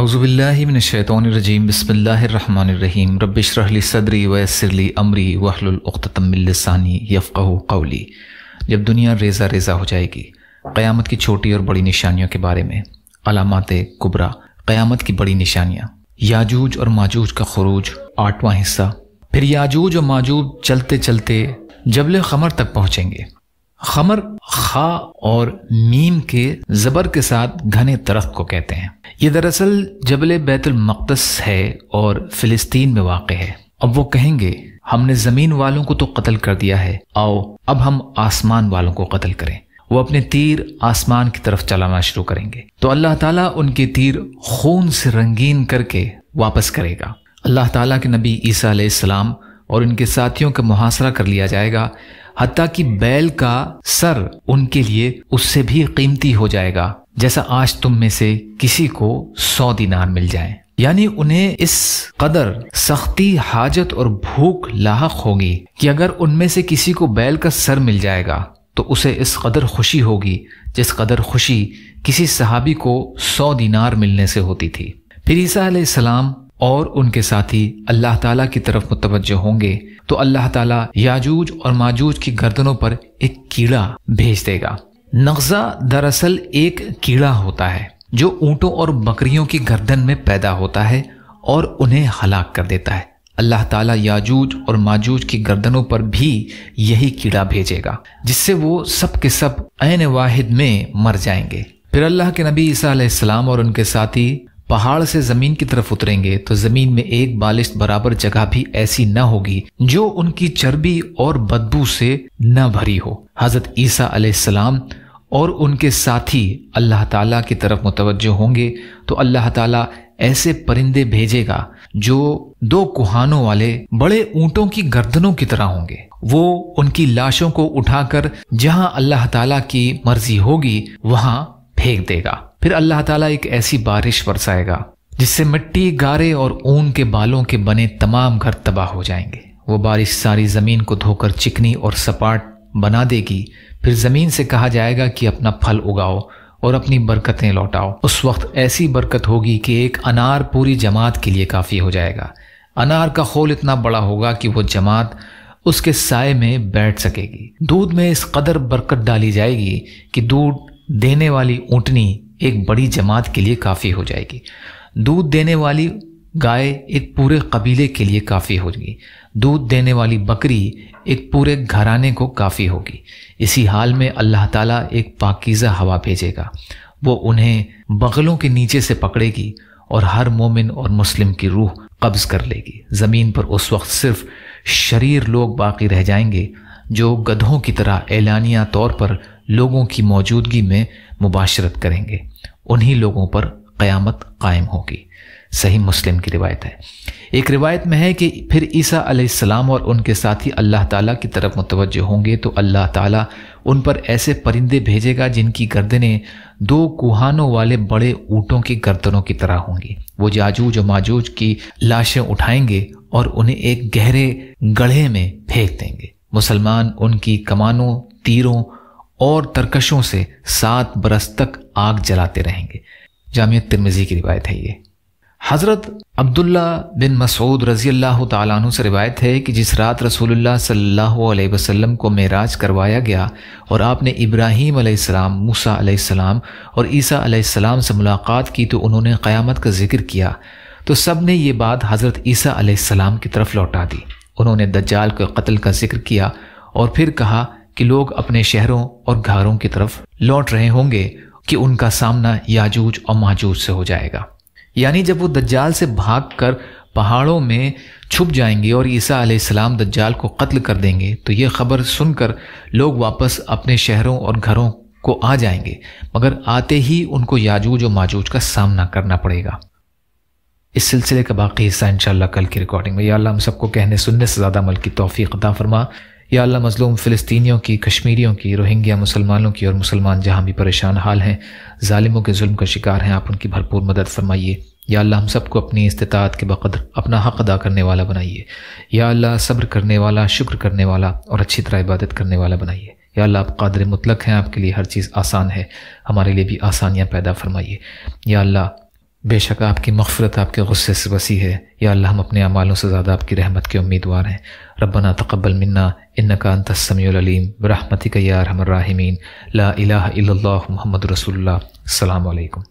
अज़ुबिल्लिमिनशैतरजीम बसमीम रबशरली सदरी वसरली अमरी वहलतमिलसानी यफ़ाह कौली जब दुनिया रेज़ा रेज़ा हो जाएगी क़यामत की छोटी और बड़ी निशानियों के बारे में अलामत कुबरा क़यामत की बड़ी निशानियाँ याजूज और माजूज का खरूज आठवां हिस्सा फिर याजूज और माजूज चलते चलते जबल खमर तक पहुँचेंगे खमर खा और मीम के ज़बर के साथ घने दरख्त को कहते हैं ये दरअसल जबल बैतुल मकदस है और फिलिस्तीन में वाक़ है अब वो कहेंगे हमने जमीन वालों को तो कत्ल कर दिया है आओ अब हम आसमान वालों को कत्ल करें वो अपने तीर आसमान की तरफ चलाना शुरू करेंगे तो अल्लाह ताला उनके तीर खून से रंगीन करके वापस करेगा अल्लाह ताला के नबी ईसा सलाम और उनके साथियों का मुहासरा कर लिया जाएगा हती कि बैल का सर उनके लिए उससे भी कीमती हो जाएगा जैसा आज तुम में से किसी को सौ दिनार मिल जाए यानी उन्हें इस कदर सख्ती हाजत और भूख लाक होगी कि अगर उनमें से किसी को बैल का सर मिल जाएगा तो उसे इस कदर खुशी होगी जिस कदर खुशी किसी सहाबी को सौ दिनार मिलने से होती थी फिर ईसा सलाम और उनके साथी अल्लाह ताला की तरफ मुतवजह होंगे तो अल्लाह ताला याजूज और माजूज की गर्दनों पर एक कीड़ा भेज देगा नगजा दरअसल एक कीड़ा होता है जो ऊंटों और बकरियों की गर्दन में पैदा होता है और उन्हें हलाक कर देता है अल्लाह ताला याजूज और माजूज की गर्दनों पर भी यही कीड़ा भेजेगा जिससे वो सब के सब ऐन वाहिद में मर जाएंगे फिर अल्लाह के नबी ईसा और उनके साथी पहाड़ से जमीन की तरफ उतरेंगे तो जमीन में एक बालिश बराबर जगह भी ऐसी न होगी जो उनकी चर्बी और बदबू से न भरी हो हजरत ईसा अलैहिस्सलाम और उनके साथी अल्लाह ताला की तरफ मुतवजह होंगे तो अल्लाह ताला ऐसे परिंदे भेजेगा जो दो कुहानों वाले बड़े ऊंटों की गर्दनों की तरह होंगे वो उनकी लाशों को उठाकर जहां अल्लाह ताला की मर्जी होगी वहां फेंक देगा फिर अल्लाह ताला एक ऐसी बारिश बरसाएगा जिससे मिट्टी गारे और ऊन के बालों के बने तमाम घर तबाह हो जाएंगे वो बारिश सारी ज़मीन को धोकर चिकनी और सपाट बना देगी फिर ज़मीन से कहा जाएगा कि अपना फल उगाओ और अपनी बरकतें लौटाओ उस वक्त ऐसी बरकत होगी कि एक अनार पूरी जमात के लिए काफ़ी हो जाएगा अनार का खोल इतना बड़ा होगा कि वो जमात उसके साय में बैठ सकेगी दूध में इस कदर बरकत डाली जाएगी कि दूध देने वाली ऊंटनी एक बड़ी जमात के लिए काफ़ी हो जाएगी दूध देने वाली गाय एक पूरे कबीले के लिए काफ़ी होगी दूध देने वाली बकरी एक पूरे घराने को काफ़ी होगी इसी हाल में अल्लाह ताला एक पाकिज़ा हवा भेजेगा वो उन्हें बगलों के नीचे से पकड़ेगी और हर मोमिन और मुस्लिम की रूह कब्ज़ कर लेगी ज़मीन पर उस वक्त सिर्फ शरीर लोग बाकी रह जाएंगे जो गधों की तरह ऐलानिया तौर पर लोगों की मौजूदगी में मुबाशरत करेंगे उन्हीं लोगों पर क़यामत कायम होगी सही मुस्लिम की रिवायत है एक रिवायत में है कि फिर ईसा अलैहिस्सलाम और उनके साथी अल्लाह ताला की तरफ मुतवजह होंगे तो अल्लाह ताला उन पर ऐसे परिंदे भेजेगा जिनकी गर्दनें दो कुहानों वाले बड़े ऊँटों की गर्दनों की तरह होंगी वो जाजूज और माजूज की लाशें उठाएंगे और उन्हें एक गहरे गढ़े में फेंक देंगे मुसलमान उनकी कमानों तीरों और तरकशों से सात बरस तक आग जलाते रहेंगे जामिया तिरमिजी की रिवायत है ये हज़रत अब्दुल्ला बिन मसूद रजी अल्लाह तु से रिवायत है कि जिस रात रसूलुल्लाह सल्लल्लाहु अलैहि वसल्लम को मेराज करवाया गया और आपने इब्राहीम अलैहिस्सलाम, मूसा अलैहिस्सलाम और ईसा अलैहिस्सलाम से मुलाकात की तो उन्होंने क़यामत का जिक्र किया तो सब ने ये बात हज़रत ईसा अलैहिस्सलाम की तरफ लौटा दी उन्होंने दज्जाल के कत्ल का जिक्र किया और फिर कहा कि लोग अपने शहरों और घरों की तरफ लौट रहे होंगे कि उनका सामना याजूज और माजूज से हो जाएगा यानी जब वो दज्जाल से भाग कर पहाड़ों में छुप जाएंगे और ईसा आसमाम दज्जाल को कत्ल कर देंगे तो ये खबर सुनकर लोग वापस अपने शहरों और घरों को आ जाएंगे मगर आते ही उनको याजूज और माजूज का सामना करना पड़ेगा इस सिलसिले का बाकी हिस्सा इंशाल्लाह कल की रिकॉर्डिंग में या अल्लाह हम सबको कहने सुनने से ज़्यादा अमल की तोफ़ी अदा फरमा या अल्लाह मज़लूम फ़िलिस्तीनियों की कश्मीरियों की रोहिंग्या मुसलमानों की और मुसलमान जहाँ भी परेशान हाल हैं ालिमों के जुल्म का शिकार हैं आप उनकी भरपूर मदद फरमाइए या अल्लाह हम सबको अपनी इस्तात के बकदर अपना हक़ अदा करने वाला बनाइए या अल्लाह सब्र करने वाला शुक्र करने वाला और अच्छी तरह इबादत करने वाला बनाइए या अल्लाह आप कादर मुतलक हैं आपके लिए हर चीज़ आसान है हमारे लिए भी आसानियाँ पैदा फरमाइए या अल्लाह बेशक आपकी मफ़रत आपके गुस्से से वसी है या अल्लाह हम अपने अमालों से ज़्यादा आपकी रहमत के उम्मीदवार हैं रबना तकबल मन्ना इन का तस्मीम बरहमती का यार ला अला इल्लल्लाह मोहम्मद रसूलुल्लाह